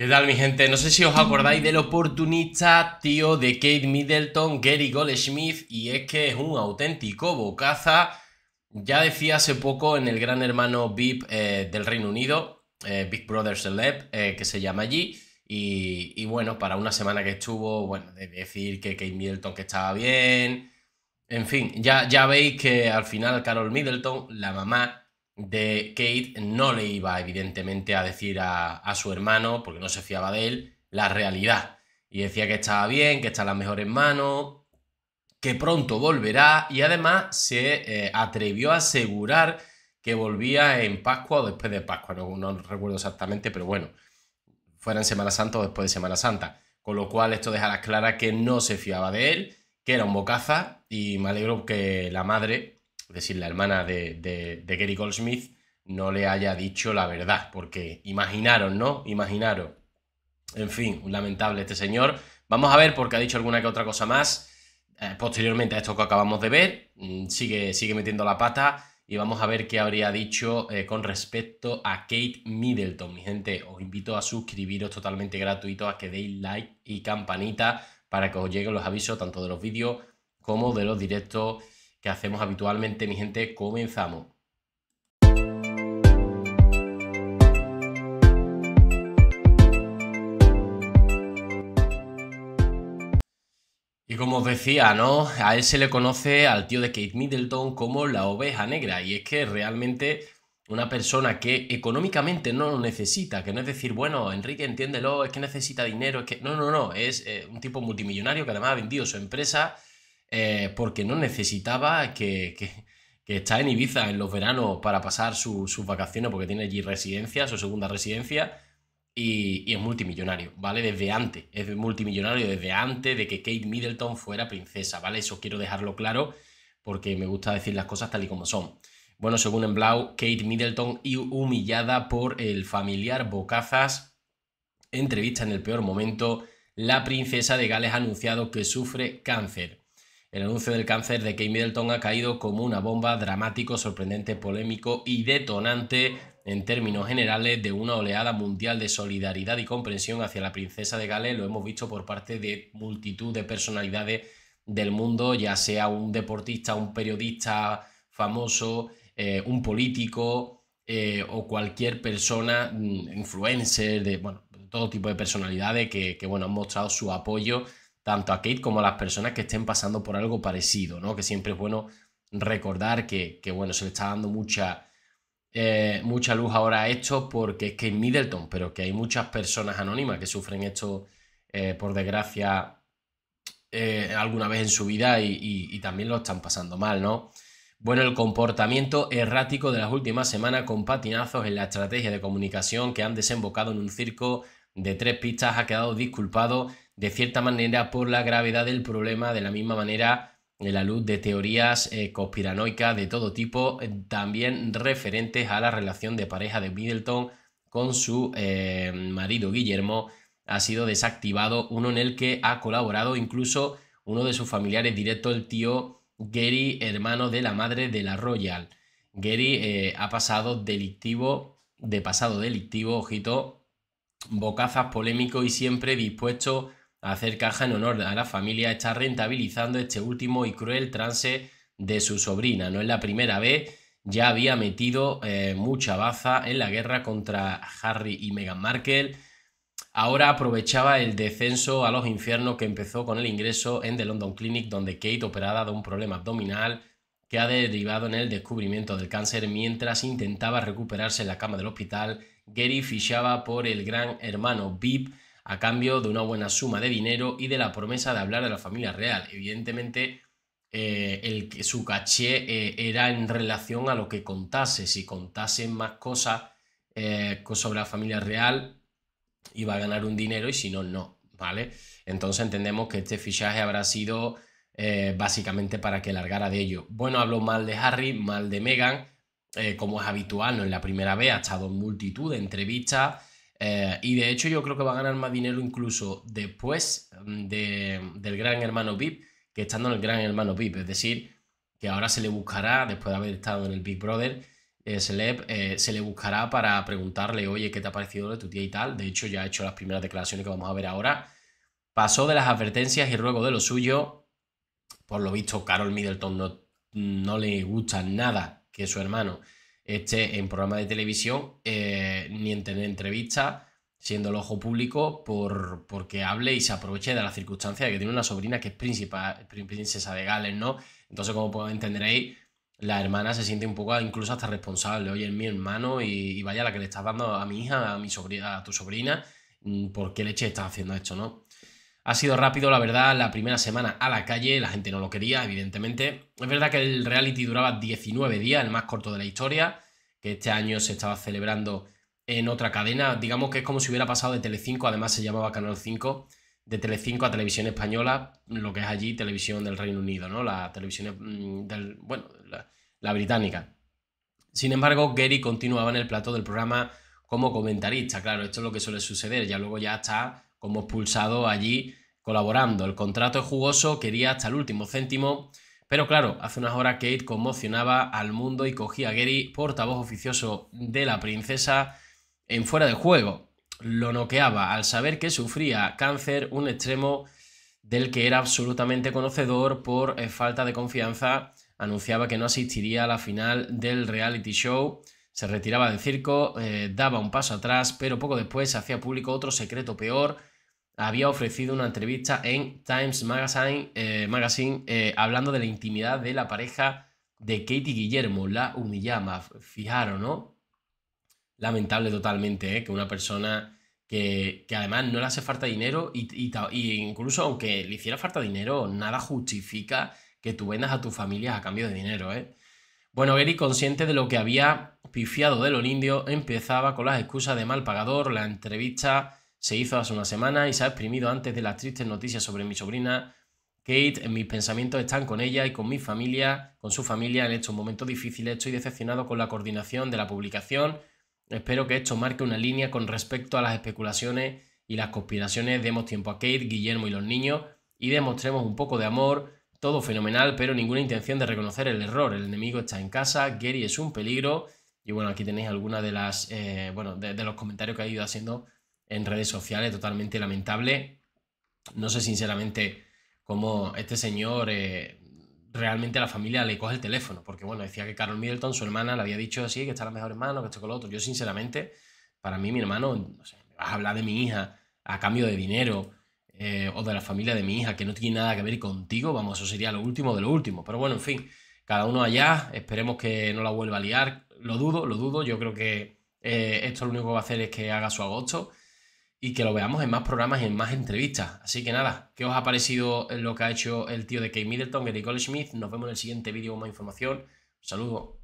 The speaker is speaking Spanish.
¿Qué tal, mi gente? No sé si os acordáis del oportunista tío de Kate Middleton, Gary Goldsmith, y es que es un auténtico bocaza. Ya decía hace poco en el gran hermano VIP eh, del Reino Unido, eh, Big Brother Celeb, eh, que se llama allí. Y, bueno, para una semana que estuvo, bueno, de decir que Kate Middleton que estaba bien. En fin, ya, ya veis que al final Carol Middleton, la mamá, de Kate no le iba evidentemente a decir a, su hermano, porque no se fiaba de él, la realidad. Y decía que estaba bien, que está en las mejores manos, que pronto volverá y además se eh, atrevió a asegurar que volvía en Pascua o después de Pascua, no, recuerdo exactamente, pero bueno, fuera en Semana Santa o después de Semana Santa. Con lo cual esto deja las que no se fiaba de él, que era un bocaza y me alegro que la madre es decir, la hermana de, Gary Goldsmith, no le haya dicho la verdad, porque imaginaron, ¿no? Imaginaron. En fin, un lamentable este señor. Vamos a ver, porque ha dicho alguna que otra cosa más. Eh, posteriormente a esto que acabamos de ver, mm, sigue, sigue metiendo la pata y vamos a ver qué habría dicho eh, con respecto a Kate Middleton. Mi gente, os invito a suscribiros totalmente gratuito, a que deis like y campanita para que os lleguen los avisos tanto de los vídeos como de los directos que hacemos habitualmente, mi gente, comenzamos. Y como os decía, ¿no? A él se le conoce al tío de Kate Middleton como la oveja negra. Y es que realmente una persona que económicamente no lo necesita, que no es decir, bueno, Enrique, entiéndelo, es que necesita dinero, es que. No, no, no. Es eh, un tipo multimillonario que además ha vendido su empresa eh, porque no necesitaba que, está en Ibiza en los veranos para pasar sus vacaciones, porque tiene allí residencia, su segunda residencia, y, y, es multimillonario, ¿vale? Desde antes, es multimillonario desde antes de que Kate Middleton fuera princesa, ¿vale? Eso quiero dejarlo claro porque me gusta decir las cosas tal y como son. Bueno, según en Blau, Kate Middleton humillada por el familiar Bocazas. Entrevista en el peor momento. La princesa de Gales ha anunciado que sufre cáncer el anuncio del cáncer de Kate Middleton ha caído como una bomba dramático, sorprendente, polémico y detonante en términos generales de una oleada mundial de solidaridad y comprensión hacia la princesa de Gales. Lo hemos visto por parte de multitud de personalidades del mundo, ya sea un deportista, un periodista famoso, eh, un político eh, o cualquier persona, mm, influencer, de bueno, todo tipo de personalidades que, bueno, han mostrado su apoyo tanto a Kate como a las personas que estén pasando por algo parecido, ¿no? Que siempre es bueno recordar que, bueno, se le está dando mucha, eh, mucha luz ahora a esto porque es que Middleton, pero que hay muchas personas anónimas que sufren esto, eh, por desgracia, eh, alguna vez en su vida y, y, también lo están pasando mal, ¿no? Bueno, el comportamiento errático de las últimas semanas con patinazos en la estrategia de comunicación que han desembocado en un circo de tres pistas ha quedado disculpado de cierta manera por la gravedad del problema, de la misma manera en la luz de teorías eh, conspiranoicas de todo tipo, eh, también referentes a la relación de pareja de Middleton con su eh, marido Guillermo, ha sido desactivado, uno en el que ha colaborado incluso uno de sus familiares directo el tío Gary, hermano de la madre de la Royal. Gary ha pasado delictivo, de pasado delictivo, ojito, bocazas polémico y siempre dispuesto hacer caja en honor a la familia está rentabilizando este último y cruel trance de su sobrina. No es la primera vez, ya había metido eh, mucha baza en la guerra contra Harry y Meghan Markle. Ahora aprovechaba el descenso a los infiernos que empezó con el ingreso en The London Clinic, donde Kate, operada de un problema abdominal que ha derivado en el descubrimiento del cáncer, mientras intentaba recuperarse en la cama del hospital, Gary fichaba por el gran hermano VIP a cambio de una buena suma de dinero y de la promesa de hablar de la familia real. Evidentemente, eh, el, su caché eh, era en relación a lo que contase. Si contase más eh, cosas sobre la familia real, iba a ganar un dinero y si no, no. ¿Vale? Entonces entendemos que este fichaje habrá sido básicamente para que largara de ello. Bueno, hablo mal de Harry, mal de Meghan, como es habitual, no es la primera vez, ha estado en multitud de entrevistas eh, y de hecho yo creo que va a ganar más dinero incluso después mm, del Gran Hermano VIP que estando en el Gran Hermano VIP. Es decir, que ahora se le buscará, después de haber estado en el Big Brother, eh, eh, se le buscará para preguntarle, oye, ¿qué te ha parecido de tu tía y tal? De hecho ya ha hecho las primeras declaraciones que vamos a ver ahora. Pasó de las advertencias y luego de lo suyo. Por lo visto, Carol Middleton no, no le gusta nada que su hermano esté en programa de televisión eh, ni en tener entrevista, siendo el ojo público por, porque hable y se aproveche de la circunstancia de que tiene una sobrina que es princesa de Gales, ¿no? Entonces, como entenderéis, la hermana se siente un poco incluso hasta responsable. Oye, es mi hermano y, vaya la que le estás dando a mi hija, a mi sobrina, a tu sobrina, mm, ¿por qué leche estás haciendo esto, no? Ha sido rápido, la verdad, la primera semana a la calle, la gente no lo quería, evidentemente. Es verdad que el reality duraba 19 días, el más corto de la historia, que este año se estaba celebrando en otra cadena, digamos que es como si hubiera pasado de Telecinco, además se llamaba Canal 5, de Telecinco a Televisión Española, lo que es allí Televisión del Reino Unido, ¿no? La televisión mm, del, bueno, la, la británica. Sin embargo, Gary continuaba en el plato del programa como comentarista, claro, esto es lo que suele suceder, ya luego ya está como expulsado allí colaborando. El contrato es jugoso, quería hasta el último céntimo, pero claro, hace unas horas Kate conmocionaba al mundo y cogía a Gary, portavoz oficioso de la princesa, en fuera de juego. Lo noqueaba al saber que sufría cáncer, un extremo del que era absolutamente conocedor por eh, falta de confianza, anunciaba que no asistiría a la final del reality show, se retiraba del circo, eh, daba un paso atrás, pero poco después hacía público otro secreto peor, había ofrecido una entrevista en Times Magazine, eh, magazine eh, hablando de la intimidad de la pareja de Katie Guillermo, la humillama Fijaros, ¿no? Lamentable totalmente, ¿eh? Que una persona que, además no le hace falta dinero y, y, incluso aunque le hiciera falta dinero, nada justifica que tú vendas a tus familias a cambio de dinero, ¿eh? Bueno, Gary, consciente de lo que había pifiado de los indios, empezaba con las excusas de mal pagador, la entrevista se hizo hace una semana y se ha exprimido antes de las tristes noticias sobre mi sobrina. Kate, en mis pensamientos están con ella y con mi familia, con su familia en estos momentos difíciles. Estoy decepcionado con la coordinación de la publicación. Espero que esto marque una línea con respecto a las especulaciones y las conspiraciones. Demos tiempo a Kate, Guillermo y los niños y demostremos un poco de amor. Todo fenomenal, pero ninguna intención de reconocer el error. El enemigo está en casa, Gary es un peligro. Y bueno, aquí tenéis algunas de las, eh, bueno, de los comentarios que ha ido haciendo en redes sociales, totalmente lamentable. No sé sinceramente cómo este señor eh, realmente a la familia le coge el teléfono, porque bueno, decía que Carol Middleton, su hermana, le había dicho, así, que está la mejor hermana, que esto con lo otro. Yo sinceramente, para mí mi hermano, no sé, vas a hablar de mi hija a cambio de dinero eh, o de la familia de mi hija, que no tiene nada que ver contigo, vamos, eso sería lo último de lo último. Pero bueno, en fin, cada uno allá, esperemos que no la vuelva a liar. Lo dudo, lo dudo, yo creo que eh, esto lo único que va a hacer es que haga su agosto y que lo veamos en más programas y en más entrevistas. Así que nada, ¿qué os ha parecido lo que ha hecho el tío de Kate Middleton, Gary Smith? Nos vemos en el siguiente vídeo con más información. Saludos. saludo.